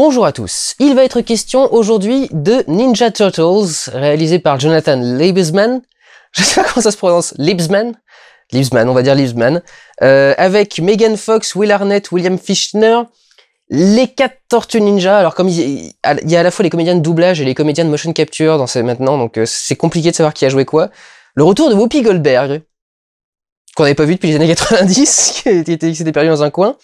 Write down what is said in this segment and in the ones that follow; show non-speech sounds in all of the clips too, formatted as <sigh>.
Bonjour à tous, il va être question aujourd'hui de Ninja Turtles, réalisé par Jonathan Liebesman, <laughs> je sais pas comment ça se prononce, Liebesman Liebesman, on va dire Liebesman, euh, avec Megan Fox, Will Arnett, William Fichtner, les quatre Tortues Ninja. Alors comme il y a à la fois les comédiens de doublage et les comédiens de motion capture dans ces maintenant, donc euh, c'est compliqué de savoir qui a joué quoi. Le retour de Whoopi Goldberg, qu'on n'avait pas vu depuis les années 90, <laughs> qui était, qui s'était dans un coin.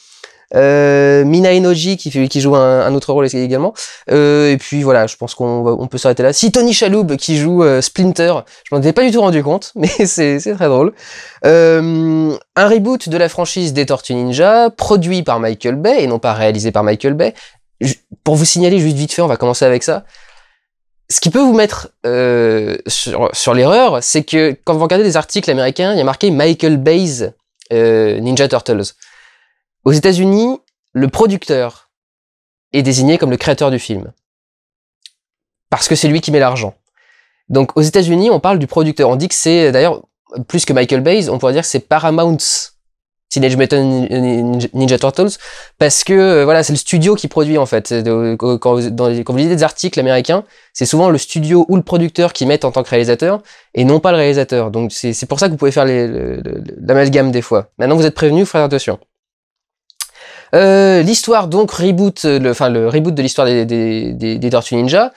Euh, Mina Enoji qui, qui joue un, autre rôle également. Euh, et puis voilà, je pense qu'on peut s'arrêter là. Si Tony Chaloub qui joue euh, Splinter, je m'en étais pas du tout rendu compte, <laughs> mais c'est très drôle. un reboot de la franchise des Tortues Ninja, produit par Michael Bay et non pas réalisé par Michael Bay. pour vous signaler juste vite fait, on va commencer avec ça. Ce qui peut vous mettre sur, sur l'erreur, c'est que quand vous regardez des articles américains, il y a marqué Michael Bay's Ninja Turtles. Aux États-Unis, le producteur est désigné comme le créateur du film. Parce que c'est lui qui met l'argent. Donc aux États-Unis, on parle du producteur. On dit que c'est, d'ailleurs, plus que Michael Bay, on pourrait dire que c'est Paramount's Teenage Mutant Ninja Turtles, parce que euh, voilà, c'est le studio qui produit en fait. Euh, quand, vous lisez des articles américains, c'est souvent le studio ou le producteur qui met en tant que réalisateur, et non pas le réalisateur. Donc c'est pour ça que vous pouvez faire l'amalgame des fois. Maintenant vous êtes prévenu, vous attention. Euh, l'histoire donc reboot, euh, enfin le reboot de l'histoire des, des, des, des, Tortues Ninja.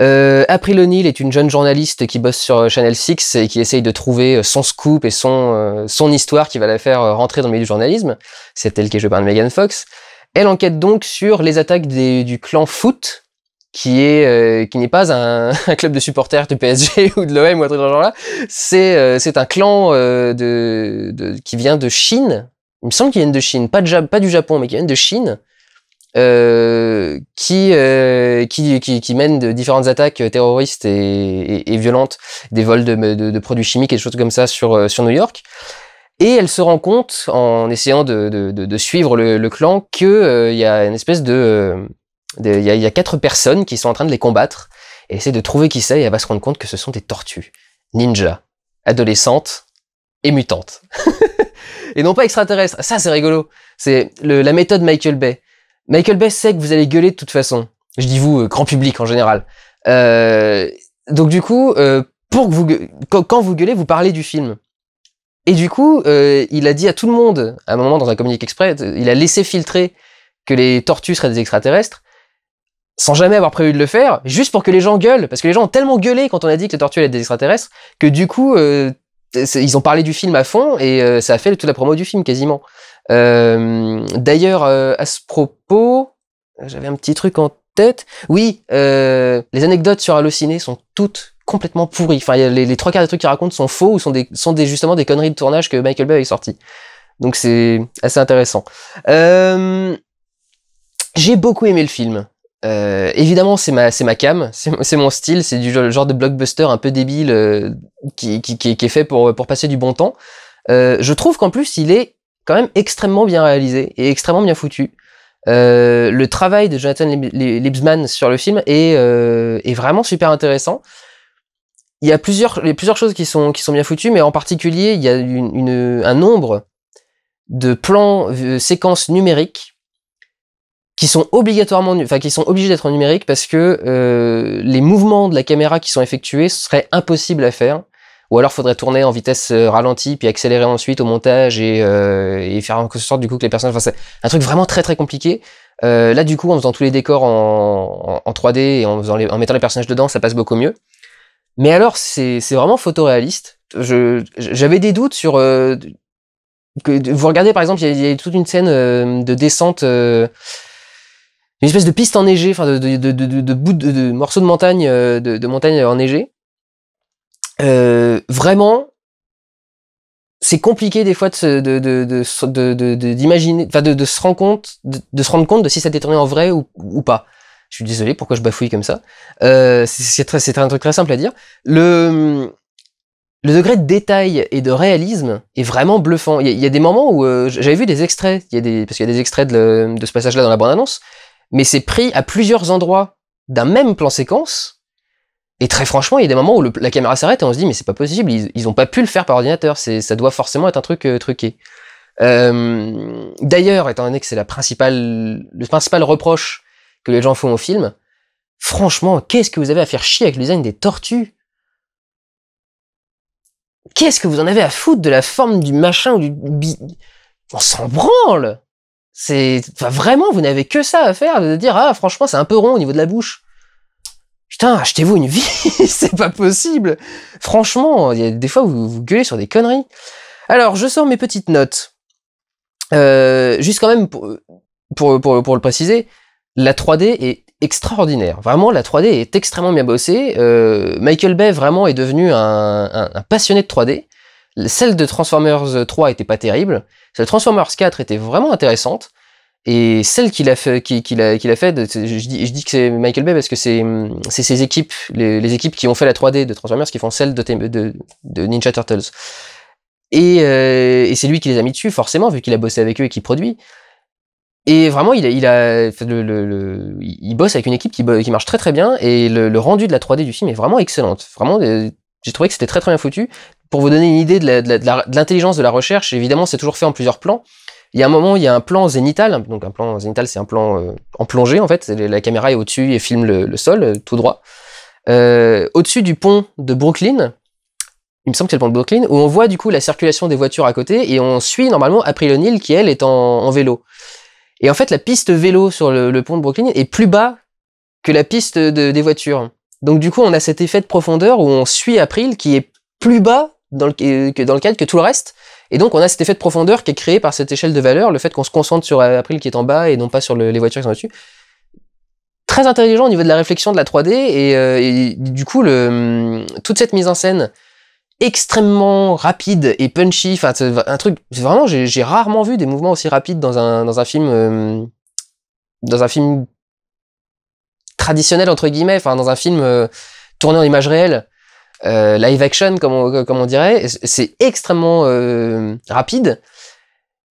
Euh, April O'Neill est une jeune journaliste qui bosse sur euh, Channel 6 et qui essaye de trouver son scoop et son, son histoire qui va la faire rentrer dans le milieu du journalisme. C'est elle qui est jouée Megan Fox. Elle enquête donc sur les attaques des, du clan Foot, qui est qui n'est pas un, <laughs> un, club de supporters du PSG <laughs> ou de l'OM ou un truc ce genre là c'est c'est un clan de, de, qui vient de Chine il me semble qu'ils viennent de Chine, pas, du Japon, mais qui viennent de Chine, euh, qui, euh, qui, qui, de différentes attaques euh, terroristes et, violentes, des vols de, de, de, produits chimiques et des choses comme ça sur, euh, sur New York. Et elle se rend compte, en essayant de, de suivre le, clan, qu'il euh, y a une espèce de... Euh, il y, a quatre personnes qui sont en train de les combattre, et essaie de trouver qui c'est, et elle va se rendre compte que ce sont des tortues, ninja, adolescentes et mutantes. <laughs> et non pas extraterrestre. Ça, c'est rigolo. C'est la méthode Michael Bay. Michael Bay sait que vous allez gueuler de toute façon. Je dis vous, euh, grand public en général. Euh, donc du coup, euh, pour vous, quand, vous gueulez, vous parlez du film. Et du coup, il a dit à tout le monde, à un moment dans un communiqué exprès, il a laissé filtrer que les tortues seraient des extraterrestres, sans jamais avoir prévu de le faire, juste pour que les gens gueulent, parce que les gens ont tellement gueulé quand on a dit que les tortues étaient des extraterrestres, que du coup, ils ont parlé du film à fond et euh, ça a fait toute la promo du film quasiment. Euh, d'ailleurs, euh, à ce propos, j'avais un petit truc en tête. Oui, les anecdotes sur Allociné sont toutes complètement pourries. Enfin, les, trois quarts des trucs qu'ils racontent sont faux ou sont des, sont justement des conneries de tournage que Michael Bay a sorti. Donc c'est assez intéressant. J'ai beaucoup aimé le film. Euh, évidemment, c'est ma, c'est ma cam, c'est mon style, c'est du genre de blockbuster un peu débile euh, qui, qui, qui, est fait pour, pour passer du bon temps. Euh, je trouve qu'en plus, il est quand même extrêmement bien réalisé et extrêmement bien foutu. Euh, le travail de Jonathan Lipsman sur le film est, euh, est vraiment super intéressant. Il y a plusieurs, plusieurs choses qui sont, qui sont bien foutues, mais en particulier, il y a une, un nombre de plans, séquences numériques qui sont obligatoirement, enfin qui sont obligés d'être en numérique parce que euh, les mouvements de la caméra qui sont effectués seraient impossibles à faire. Ou alors faudrait tourner en vitesse euh, ralentie puis accélérer ensuite au montage euh, et, faire en sorte du coup que les personnages. Enfin, c'est un truc vraiment très très compliqué. là du coup en faisant tous les décors en, 3D et en, faisant en mettant les personnages dedans, ça passe beaucoup mieux. Mais alors c'est vraiment photoréaliste. J'avais des doutes sur que, vous regardez par exemple, il y a toute une scène de descente une espèce de piste enneigée, enfin de, de, de, morceaux de montagne, euh, de, montagne enneigée. Euh, vraiment, c'est compliqué des fois de d'imaginer, de, se rendre compte, de, se rendre compte de si ça a tourné en vrai ou, pas. Je suis désolé, pourquoi je bafouille comme ça euh, C'est très, un truc très simple à dire. Le, le degré de détail et de réalisme est vraiment bluffant. Il y, a, des moments où j'avais vu des extraits, il y a des, parce qu'il y a des extraits de, de ce passage-là dans la bande-annonce, mais c'est pris à plusieurs endroits d'un même plan séquence. Et très franchement, il y a des moments où la caméra s'arrête et on se dit mais c'est pas possible, ils, n'ont pas pu le faire par ordinateur, ça doit forcément être un truc euh, truqué. Euh, d'ailleurs, étant donné que c'est le principal reproche que les gens font au film, franchement, qu'est-ce que vous avez à faire chier avec le design des tortues Qu'est-ce que vous en avez à foutre de la forme du machin ou du... On s'en branle c'est, vraiment, vous n'avez que ça à faire de dire, ah, franchement, c'est un peu rond au niveau de la bouche. Putain, achetez-vous une vie, <laughs> c'est pas possible. Franchement, a des fois, vous, vous gueulez sur des conneries. Alors, je sors mes petites notes. Euh, juste quand même, pour, le préciser, la 3D est extraordinaire. Vraiment, la 3D est extrêmement bien bossée. Euh, Michael Bay, vraiment, est devenu un passionné de 3D. Celle de Transformers 3 euh, était pas terrible, celle de Transformers 4 était vraiment intéressante, et celle qu'il a fait, fait, je dis, que c'est Michael Bay parce que c'est ses équipes, les, équipes qui ont fait la 3D de Transformers qui font celle de, de, Ninja Turtles. Euh, et, c'est lui qui les a mis dessus, forcément, vu qu'il a bossé avec eux et qu'il produit. Et vraiment, il, il, le, bosse avec une équipe qui, marche très très bien et le, rendu de la 3D du film est vraiment excellente. Vraiment, euh, j'ai trouvé que c'était très très bien foutu. Pour vous donner une idée de l'intelligence de, la recherche, évidemment, c'est toujours fait en plusieurs plans. Il y a un moment, il y a un plan zénital. Donc, un plan zénital, c'est un plan euh, en plongée, en fait. La caméra est au-dessus et filme le, sol euh, tout droit. Euh, au-dessus du pont de Brooklyn, il me semble que c'est le pont de Brooklyn, où on voit du coup la circulation des voitures à côté et on suit normalement April O'Neill qui, elle, est en, vélo. Et en fait, la piste vélo sur le, pont de Brooklyn est plus bas que la piste des voitures. Donc, du coup, on a cet effet de profondeur où on suit April qui est plus bas dans le, euh, dans cadre que tout le reste. Et donc on a cet effet de profondeur qui est créé par cette échelle de valeur, le fait qu'on se concentre sur euh, April qui est en bas et non pas sur les voitures qui sont au-dessus. Très intelligent au niveau de la réflexion de la 3D euh, et, du coup le, hum, toute cette mise en scène extrêmement rapide et punchy, enfin un truc vraiment j'ai rarement vu des mouvements aussi rapides dans un, dans un film hum, dans un film traditionnel entre guillemets, enfin dans un film tourné en image réelle euh, live action, comme on, dirait. C'est extrêmement euh, rapide.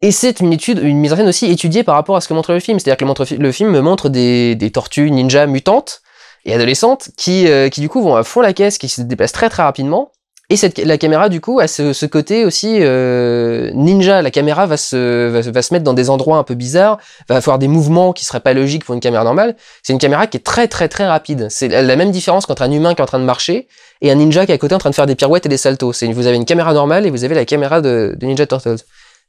Et c'est une une mise en scène aussi étudiée par rapport à ce que montre le film. C'est-à-dire que le film me montre des, tortues ninja mutantes et adolescentes qui, euh, qui du coup vont à fond la caisse, qui se déplacent très très rapidement. Et la caméra, du coup, a ce, côté aussi euh, ninja. La caméra va se, va, se mettre dans des endroits un peu bizarres, va avoir des mouvements qui seraient pas logiques pour une caméra normale. C'est une caméra qui est très très très rapide. C'est la même différence qu'entre un humain qui est en train de marcher et un ninja qui est à côté en train de faire des pirouettes et des saltos. C'est vous avez une caméra normale et vous avez la caméra de, Ninja Turtles.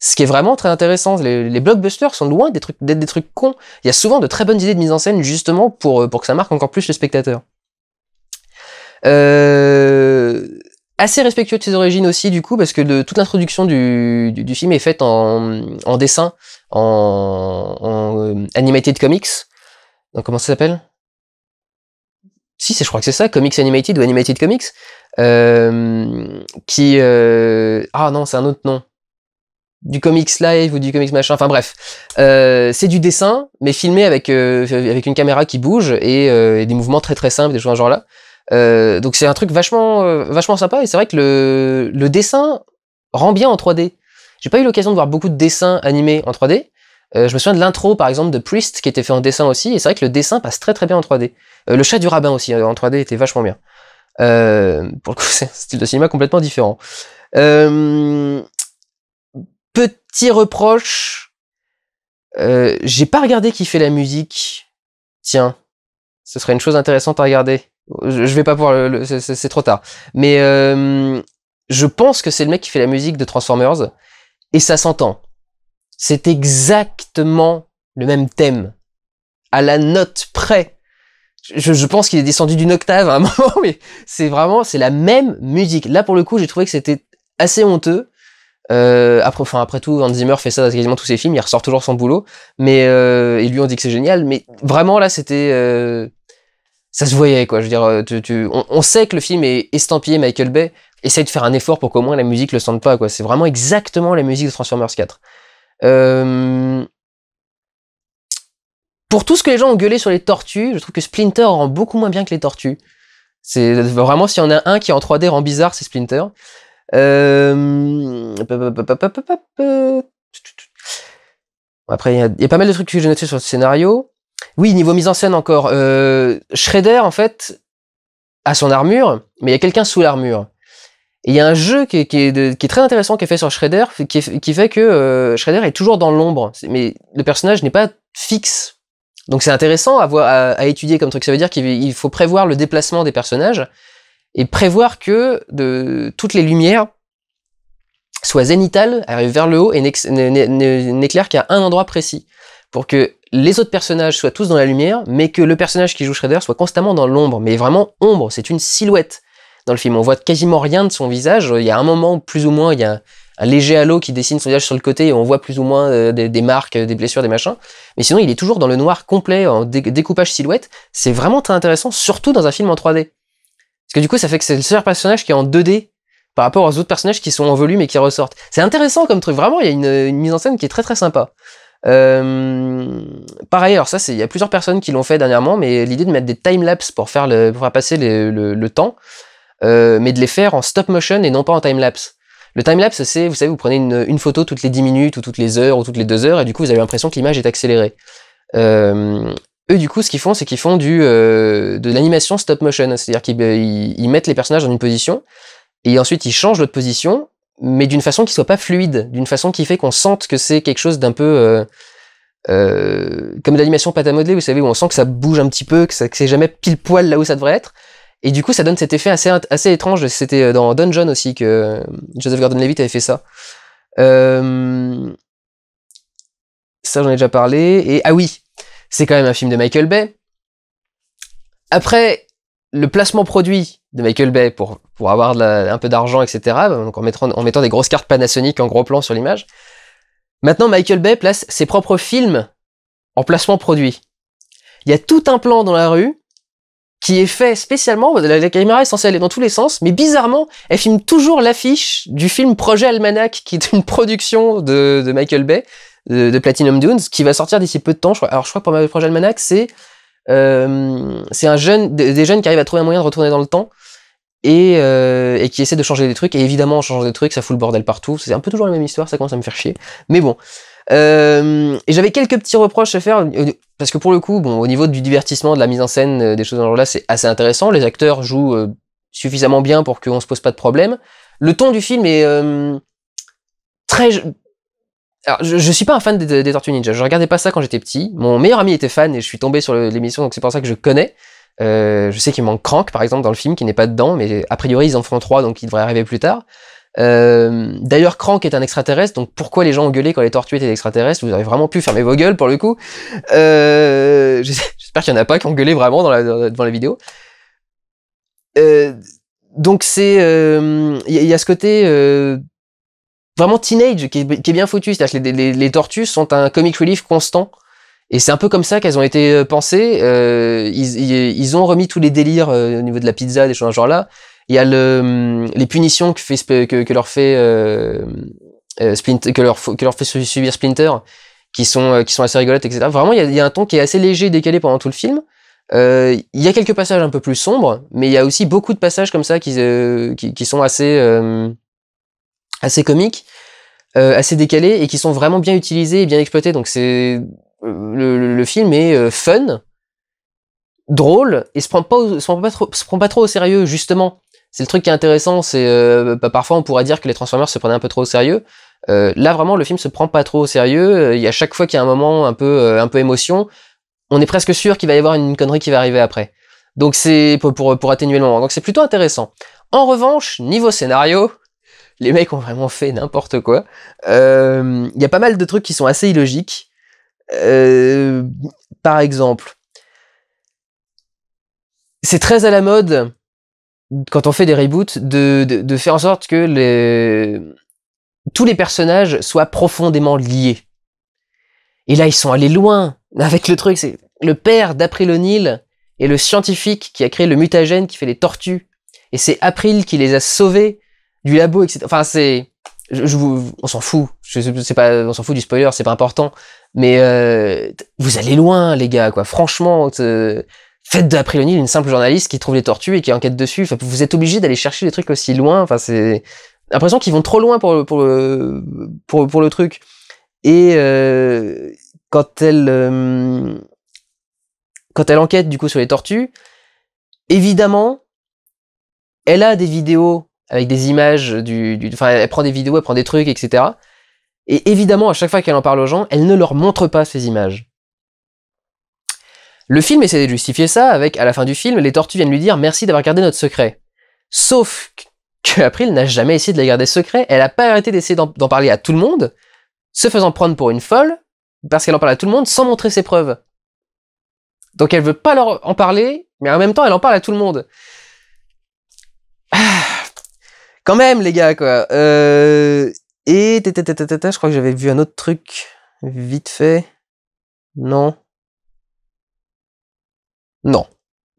Ce qui est vraiment très intéressant, les, blockbusters sont loin d'être des, trucs cons. Il y a souvent de très bonnes idées de mise en scène justement pour, euh, pour que ça marque encore plus le spectateur. Euh assez respectueux de ses origines aussi du coup parce que toute l'introduction du, film est faite en, dessin, en, en, euh, animated comics. Donc euh, comment ça s'appelle Si, je crois que c'est ça, comics animated ou animated comics, euh, qui euh, ah non c'est un autre nom du comics live ou du comics machin, enfin bref. c'est du dessin, mais filmé avec, avec une caméra qui bouge et, des mouvements très très simples, des choses genre là. Euh, donc c'est un truc vachement, euh, vachement sympa et c'est vrai que le, dessin rend bien en 3D. J'ai pas eu l'occasion de voir beaucoup de dessins animés en 3D. Euh, je me souviens de l'intro par exemple de Priest qui était fait en dessin aussi et c'est vrai que le dessin passe très très bien en 3D. le chat du rabbin aussi en 3D était vachement bien. pour le coup <laughs> c'est un style de cinéma complètement différent. petit reproche, j'ai pas regardé qui fait la musique. Tiens, ce serait une chose intéressante à regarder. Je, vais pas pouvoir, c'est trop tard. Mais euh, je pense que c'est le mec qui fait la musique de Transformers et ça s'entend. C'est exactement le même thème à la note près. Je, pense qu'il est descendu d'une octave à un <laughs> moment, mais c'est vraiment, c'est la même musique. Là, pour le coup, j'ai trouvé que c'était assez honteux. Euh, après, enfin, après tout, Hans Zimmer fait ça dans quasiment tous ses films, il ressort toujours son boulot, mais euh, et lui on dit que c'est génial, mais vraiment là, c'était, euh, ça se voyait, quoi. Je veux dire, euh, On, sait que le film est estampillé Michael Bay. Essaye de faire un effort pour qu'au moins la musique le sente pas, quoi. C'est vraiment exactement la musique de Transformers 4. Euh, pour tout ce que les gens ont gueulé sur les tortues, je trouve que Splinter rend beaucoup moins bien que les tortues. C'est vraiment s'il y en a un qui en 3D rend bizarre, c'est Splinter. Après, il y, y, a pas mal de trucs que j'ai noté sur le scénario. Oui, niveau mise en scène encore. Euh, Shredder, en fait, a son armure, mais il y a quelqu'un sous l'armure. Et il y a un jeu qui est, très intéressant qui est fait sur Shredder, qui, fait que euh, Schrader Shredder est toujours dans l'ombre, mais le personnage n'est pas fixe. Donc c'est intéressant à, voir, à, étudier comme truc. Ça veut dire qu'il faut prévoir le déplacement des personnages et prévoir que de, toutes les lumières soient zénitales, arrivent vers le haut et n'éclairent qu'à un endroit précis. Pour que les autres personnages soient tous dans la lumière, mais que le personnage qui joue Shredder soit constamment dans l'ombre, mais vraiment ombre, c'est une silhouette dans le film. On voit quasiment rien de son visage. Il y a un moment plus ou moins il y a un, léger halo qui dessine son visage sur le côté et on voit plus ou moins euh, des, marques, des blessures, des machins. Mais sinon, il est toujours dans le noir complet en découpage silhouette. C'est vraiment très intéressant, surtout dans un film en 3D. Parce que du coup, ça fait que c'est le seul personnage qui est en 2D par rapport aux autres personnages qui sont en volume et qui ressortent. C'est intéressant comme truc. Vraiment, il y a une mise en scène qui est très très sympa. Euh, pareil, alors ça, il y a plusieurs personnes qui l'ont fait dernièrement, mais l'idée de mettre des time-lapse pour, faire le, pour passer le, temps, euh, mais de les faire en stop-motion et non pas en time-lapse. Le time-lapse, c'est, vous savez, vous prenez une, photo toutes les 10 minutes ou toutes les heures ou toutes les 2 heures, et du coup, vous avez l'impression que l'image est accélérée. Euh, eux, du coup, ce qu'ils font, c'est qu'ils font du, euh, de l'animation stop-motion, c'est-à-dire qu'ils mettent les personnages dans une position, et ensuite ils changent l'autre position, mais d'une façon qui soit pas fluide, d'une façon qui fait qu'on sente que c'est quelque chose d'un peu euh, euh, comme l'animation pâte à modeler, vous savez, où on sent que ça bouge un petit peu, que, ça, c'est jamais pile poil là où ça devrait être. Et du coup, ça donne cet effet assez, assez étrange. C'était euh, dans Dungeon aussi que euh, Joseph Gordon-Levitt avait fait ça. Euh... Ça, j'en ai déjà parlé. Et ah oui, c'est quand même un film de Michael Bay. Après, le placement produit de Michael Bay pour, pour avoir un peu d'argent, etc., donc en, mettant, en mettant des grosses cartes Panasonic en gros plan sur l'image. Maintenant, Michael Bay place ses propres films en placement produit. Il y a tout un plan dans la rue qui est fait spécialement, la, caméra est censée aller dans tous les sens, mais bizarrement, elle filme toujours l'affiche du film Projet Almanac, qui est une production de, Michael Bay, de, Platinum Dunes, qui va sortir d'ici peu de temps. Je crois, alors je crois que pour Projet Almanac, c'est euh, c'est un jeune, des jeunes qui arrivent à trouver un moyen de retourner dans le temps euh, et, qui essaient de changer des trucs. Et évidemment, en changeant des trucs, ça fout le bordel partout. C'est un peu toujours la même histoire, ça commence à me faire chier. Mais bon. Euh, et j'avais quelques petits reproches à faire, parce que pour le coup, bon, au niveau du divertissement, de la mise en scène, des choses dans le genre-là, c'est assez intéressant. Les acteurs jouent suffisamment bien pour qu'on se pose pas de problème. Le ton du film est très alors, je, je, suis pas un fan des, Tortues Ninja. Je regardais pas ça quand j'étais petit. Mon meilleur ami était fan et je suis tombé sur l'émission, donc c'est pour ça que je connais. Euh, je sais qu'il manque Crank, par exemple, dans le film, qui n'est pas dedans, mais a priori, ils en feront trois, donc il devrait arriver plus tard. Euh, d'ailleurs, Crank est un extraterrestre, donc pourquoi les gens ont gueulé quand les tortues étaient extraterrestres Vous avez vraiment pu fermer vos gueules pour le coup. Euh, <laughs> j'espère qu'il n'y en a pas qui ont gueulé vraiment dans devant la vidéo. Euh, donc c'est, il y, y, a ce côté vraiment teenage qui est, bien foutu. C'est-à-dire que les, tortues sont un comic relief constant. Et c'est un peu comme ça qu'elles ont été euh, pensées. Euh, ils, ont remis tous les délires euh, au niveau de la pizza, des choses de genre là. Il y a le, hum, les punitions que, que, leur fait euh, Splinter, que leur, que leur fait subir Splinter, qui sont qui sont assez rigolotes, etc. Vraiment, il y, a, un ton qui est assez léger, décalé pendant tout le film. Euh, il y a quelques passages un peu plus sombres, mais il y a aussi beaucoup de passages comme ça qui, qui, sont assez, hum, assez comique, euh, assez décalé et qui sont vraiment bien utilisés et bien exploités. Donc c'est euh, le, film est euh, fun, drôle et se prend pas se prend pas trop au sérieux justement. C'est le truc qui est intéressant. C'est bah, parfois on pourrait dire que les Transformers se prenaient un peu trop au sérieux. là vraiment le film se prend pas trop au sérieux. Il y a chaque fois qu'il y a un moment un peu un peu émotion, on est presque sûr qu'il va y avoir une connerie qui va arriver après. Donc c'est pour, pour atténuer le moment. Donc c'est plutôt intéressant. En revanche, niveau scénario, les mecs ont vraiment fait n'importe quoi. Euh, il y a pas mal de trucs qui sont assez illogiques. Euh, par exemple, c'est très à la mode quand on fait des reboots de, faire en sorte que tous les personnages soient profondément liés. Et là, ils sont allés loin avec le truc. C'est le père d'April O'Neill et le scientifique qui a créé le mutagène qui fait les tortues. Et c'est April qui les a sauvés du labo, etc. Enfin, c'est, je, on s'en fout. c'est pas, on s'en fout du spoiler, c'est pas important. Mais euh, vous allez loin, les gars, quoi. Franchement, faites de April une simple journaliste qui trouve les tortues et qui enquête dessus. vous êtes obligé d'aller chercher des trucs aussi loin. Enfin, c'est l'impression qu'ils vont trop loin pour le, pour pour, le truc. Et euh, quand elle euh, quand elle enquête du coup sur les tortues, évidemment, elle a des vidéos avec des images, du, enfin, elle prend des vidéos, elle prend des trucs, etc. Et évidemment, à chaque fois qu'elle en parle aux gens, elle ne leur montre pas ces images. Le film essaie de justifier ça avec, à la fin du film, les tortues viennent lui dire merci d'avoir gardé notre secret. Sauf que n'a jamais essayé de la garder secret, elle n'a pas arrêté d'essayer d'en parler à tout le monde, se faisant prendre pour une folle, parce qu'elle en parle à tout le monde sans montrer ses preuves. Donc elle veut pas leur en parler, mais en même temps elle en parle à tout le monde. Ah. Quand même, les gars, quoi. Euh... Et je crois que j'avais vu un autre truc vite fait. Non. Non.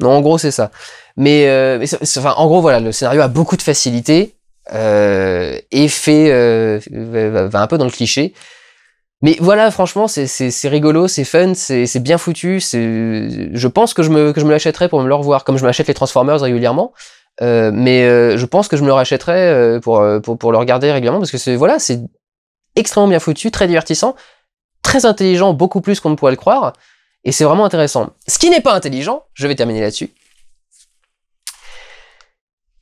Non, en gros, c'est ça. Mais, euh, enfin, en gros, voilà, le scénario a beaucoup de facilité euh, et fait euh, va, un peu dans le cliché. Mais voilà, franchement, c'est rigolo, c'est fun, c'est bien foutu. Je pense que je me, que me l'achèterai pour me le revoir, comme je m'achète les Transformers régulièrement. Euh, mais euh, je pense que je me le rachèterai euh, pour, pour, le regarder régulièrement parce que c'est voilà, c'est extrêmement bien foutu, très divertissant, très intelligent, beaucoup plus qu'on ne pourrait le croire, et c'est vraiment intéressant. Ce qui n'est pas intelligent, je vais terminer là-dessus.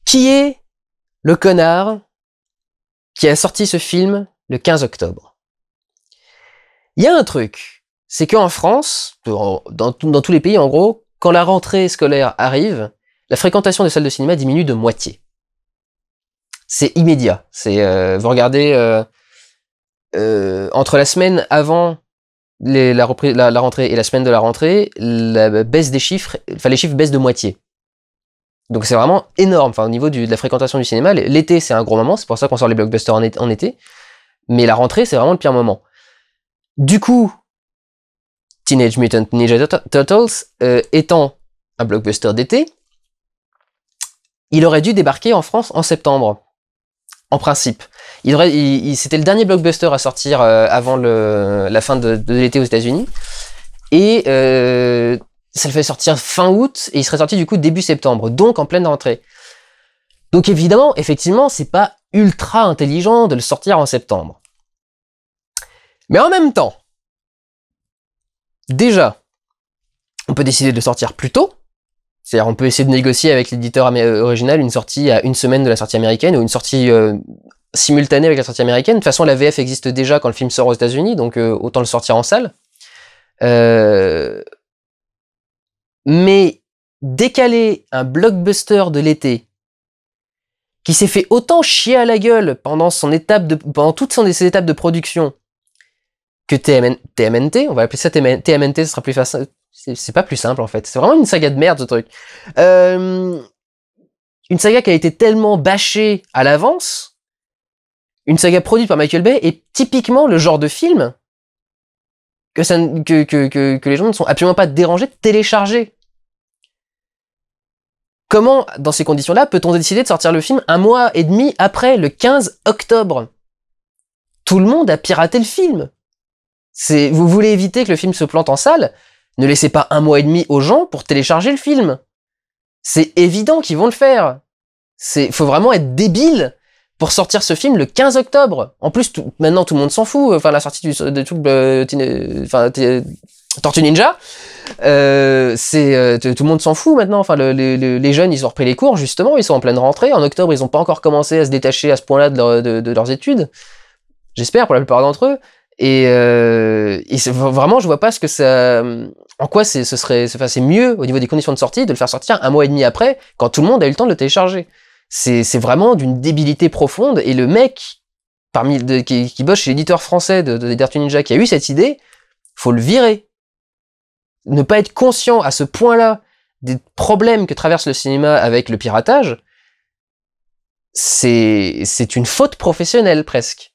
Qui est le connard qui a sorti ce film le 15 octobre Il y a un truc, c'est qu'en France, dans, dans tous les pays en gros, quand la rentrée scolaire arrive, la fréquentation des salles de cinéma diminue de moitié. C'est immédiat. C'est euh, vous regardez euh, euh, entre la semaine avant la, rentrée et la semaine de la rentrée, la baisse des chiffres, enfin les chiffres baissent de moitié. Donc c'est vraiment énorme. Enfin au niveau de la fréquentation du cinéma, l'été c'est un gros moment, c'est pour ça qu'on sort les blockbusters en, été. Mais la rentrée c'est vraiment le pire moment. Du coup, Teenage Mutant Ninja Turtles étant un blockbuster d'été, il aurait dû débarquer en France en septembre. En principe. c'était le dernier blockbuster à sortir euh, avant la fin de, l'été aux États-Unis. Et euh, ça le fait sortir fin août et il serait sorti du coup début septembre, donc en pleine rentrée. Donc évidemment, effectivement, c'est pas ultra intelligent de le sortir en septembre. Mais en même temps, déjà, on peut décider de le sortir plus tôt, c'est-à-dire on peut essayer de négocier avec l'éditeur euh, original une sortie à une semaine de la sortie américaine ou une sortie euh, simultanée avec la sortie américaine. De toute façon, la VF existe déjà quand le film sort aux États-Unis, donc euh, autant le sortir en salle. Mais décaler un blockbuster de l'été qui s'est fait autant chier à la gueule pendant son étape de, toutes ses étapes de production que TMNT, on va appeler ça TMNT, ce sera plus facile, c'est pas plus simple en fait. C'est vraiment une saga de merde ce truc. Euh, une saga qui a été tellement bâchée à l'avance, une saga produite par Michael Bay est typiquement le genre de film que, que les gens ne sont absolument pas dérangés de télécharger. Comment, dans ces conditions-là, peut-on décider de sortir le film un mois et demi après, le 15 octobre Tout le monde a piraté le film. vous voulez éviter que le film se plante en salle ne laissez pas un mois et demi aux gens pour télécharger le film. C'est évident qu'ils vont le faire. C'est, faut vraiment être débile pour sortir ce film le 15 octobre. En plus, maintenant tout le monde s'en fout. Euh, enfin, la sortie de euh, Tortue Ninja, euh, c'est tout le monde s'en fout maintenant. Enfin, les jeunes, ils ont repris les cours justement, ils sont en pleine rentrée. En octobre, ils n'ont pas encore commencé à se détacher à ce point-là de leurs études. J'espère pour la plupart d'entre eux. Et, euh, vraiment, je vois pas ce que ça, en quoi ce serait, c'est mieux au niveau des conditions de sortie de le faire sortir un mois et demi après, quand tout le monde a eu le temps de le télécharger. C'est vraiment d'une débilité profonde. Et le mec parmi de, qui, qui, bosse chez l'éditeur français de, de, Ninja qui a eu cette idée, faut le virer. Ne pas être conscient à ce point-là des problèmes que traverse le cinéma avec le piratage, c'est une faute professionnelle presque.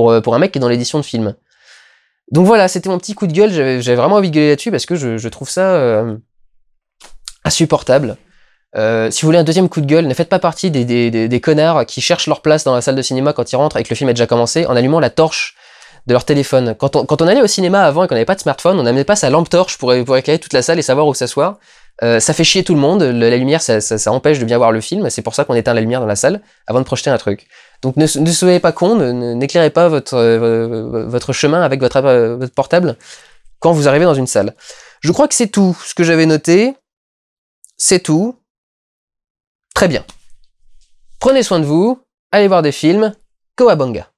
Euh, pour, un mec qui est dans l'édition de films. Donc voilà, c'était mon petit coup de gueule, j'avais vraiment envie de gueuler là-dessus parce que je, trouve ça euh, insupportable. Euh, si vous voulez un deuxième coup de gueule, ne faites pas partie des, connards qui cherchent leur place dans la salle de cinéma quand ils rentrent et que le film a déjà commencé en allumant la torche de leur téléphone. Quand on, allait au cinéma avant et qu'on n'avait pas de smartphone, on n'amenait pas sa lampe torche pour, éclairer toute la salle et savoir où s'asseoir. ça fait chier tout le monde, la lumière ça, empêche de bien voir le film, c'est pour ça qu'on éteint la lumière dans la salle avant de projeter un truc. Donc ne, soyez pas con, n'éclairez pas votre, euh, votre chemin avec euh, votre, portable quand vous arrivez dans une salle. Je crois que c'est tout ce que j'avais noté. C'est tout. Très bien. Prenez soin de vous, allez voir des films. koabanga